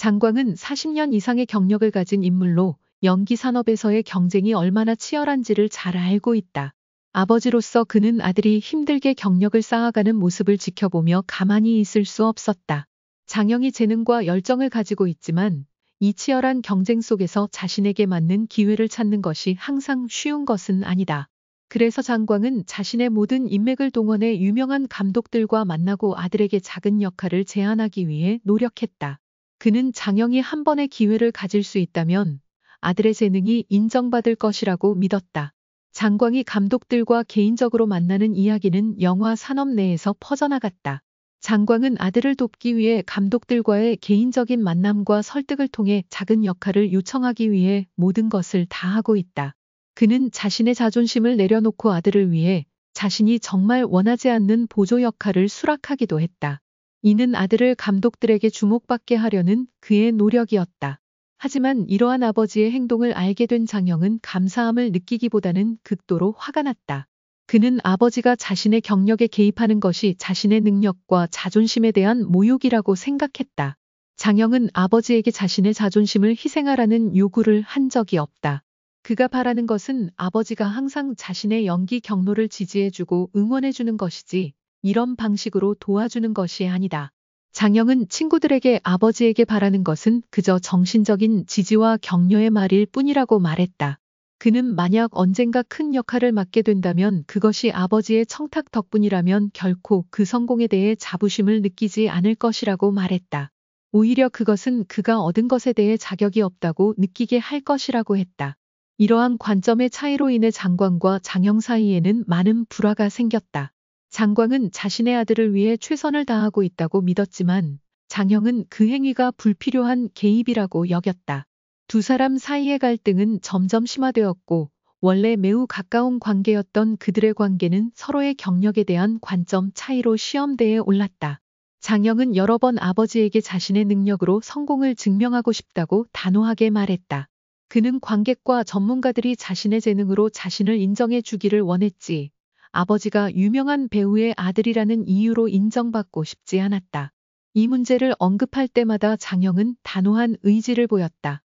장광은 40년 이상의 경력을 가진 인물로 연기 산업에서의 경쟁이 얼마나 치열한지를 잘 알고 있다. 아버지로서 그는 아들이 힘들게 경력을 쌓아가는 모습을 지켜보며 가만히 있을 수 없었다. 장영이 재능과 열정을 가지고 있지만 이 치열한 경쟁 속에서 자신에게 맞는 기회를 찾는 것이 항상 쉬운 것은 아니다. 그래서 장광은 자신의 모든 인맥을 동원해 유명한 감독들과 만나고 아들에게 작은 역할을 제안하기 위해 노력했다. 그는 장영이 한 번의 기회를 가질 수 있다면 아들의 재능이 인정받을 것이라고 믿었다. 장광이 감독들과 개인적으로 만나는 이야기는 영화 산업 내에서 퍼져나갔다. 장광은 아들을 돕기 위해 감독들과의 개인적인 만남과 설득을 통해 작은 역할을 요청하기 위해 모든 것을 다 하고 있다. 그는 자신의 자존심을 내려놓고 아들을 위해 자신이 정말 원하지 않는 보조 역할을 수락하기도 했다. 이는 아들을 감독들에게 주목받게 하려는 그의 노력이었다. 하지만 이러한 아버지의 행동을 알게 된 장영은 감사함을 느끼기보다는 극도로 화가 났다. 그는 아버지가 자신의 경력에 개입하는 것이 자신의 능력과 자존심에 대한 모욕이라고 생각했다. 장영은 아버지에게 자신의 자존심을 희생하라는 요구를 한 적이 없다. 그가 바라는 것은 아버지가 항상 자신의 연기 경로를 지지해주고 응원해주는 것이지 이런 방식으로 도와주는 것이 아니다. 장영은 친구들에게 아버지에게 바라는 것은 그저 정신적인 지지와 격려의 말일 뿐이라고 말했다. 그는 만약 언젠가 큰 역할을 맡게 된다면 그것이 아버지의 청탁 덕분이라면 결코 그 성공에 대해 자부심을 느끼지 않을 것이라고 말했다. 오히려 그것은 그가 얻은 것에 대해 자격이 없다고 느끼게 할 것이라고 했다. 이러한 관점의 차이로 인해 장관과 장영 사이에는 많은 불화가 생겼다. 장광은 자신의 아들을 위해 최선을 다하고 있다고 믿었지만 장영은그 행위가 불필요한 개입이라고 여겼다. 두 사람 사이의 갈등은 점점 심화되었고 원래 매우 가까운 관계였던 그들의 관계는 서로의 경력에 대한 관점 차이로 시험대에 올랐다. 장영은 여러 번 아버지에게 자신의 능력으로 성공을 증명하고 싶다고 단호하게 말했다. 그는 관객과 전문가들이 자신의 재능으로 자신을 인정해 주기를 원했지. 아버지가 유명한 배우의 아들이라는 이유로 인정받고 싶지 않았다. 이 문제를 언급할 때마다 장영은 단호한 의지를 보였다.